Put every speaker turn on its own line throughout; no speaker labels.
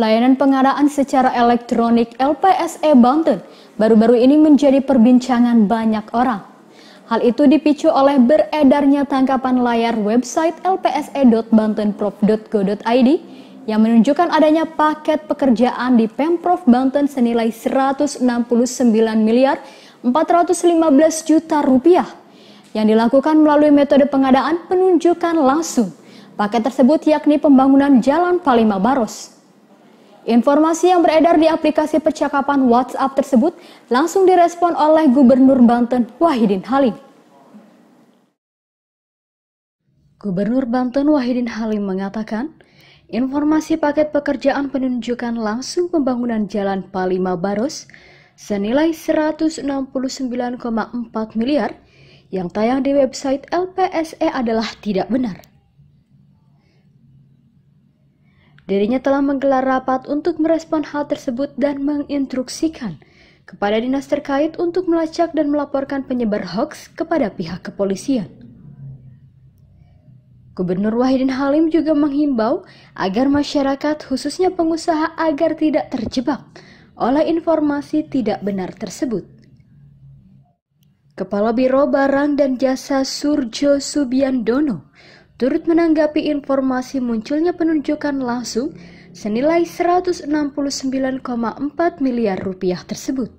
Layanan pengadaan secara elektronik LPSE Banten baru-baru ini menjadi perbincangan banyak orang. Hal itu dipicu oleh beredarnya tangkapan layar website lpse.bantenprov.go.id yang menunjukkan adanya paket pekerjaan di Pemprov Banten senilai 169 miliar 415 juta rupiah yang dilakukan melalui metode pengadaan penunjukan langsung. Paket tersebut yakni pembangunan Jalan Palima Baros. Informasi yang beredar di aplikasi percakapan WhatsApp tersebut langsung direspon oleh Gubernur Banten Wahidin Halim. Gubernur Banten Wahidin Halim mengatakan, informasi paket pekerjaan penunjukan langsung pembangunan Jalan Palima Baros senilai 169,4 miliar yang tayang di website LPSE adalah tidak benar. Dirinya telah menggelar rapat untuk merespon hal tersebut dan menginstruksikan kepada dinas terkait untuk melacak dan melaporkan penyebar hoax kepada pihak kepolisian. Gubernur Wahidin Halim juga menghimbau agar masyarakat khususnya pengusaha agar tidak terjebak oleh informasi tidak benar tersebut. Kepala Biro Barang dan Jasa Surjo Subiandono turut menanggapi informasi munculnya penunjukan langsung senilai 169,4 miliar rupiah tersebut.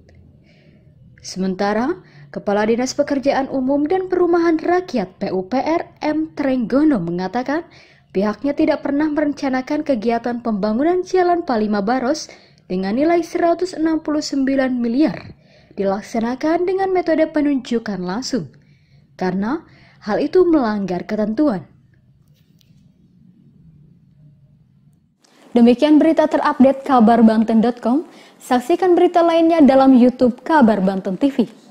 Sementara, Kepala Dinas Pekerjaan Umum dan Perumahan Rakyat PUPR M. Trenggono mengatakan pihaknya tidak pernah merencanakan kegiatan pembangunan Jalan Palima Baros dengan nilai 169 miliar dilaksanakan dengan metode penunjukan langsung karena hal itu melanggar ketentuan. Demikian berita terupdate kabarbanten.com. Saksikan berita lainnya dalam YouTube Kabar Banten TV.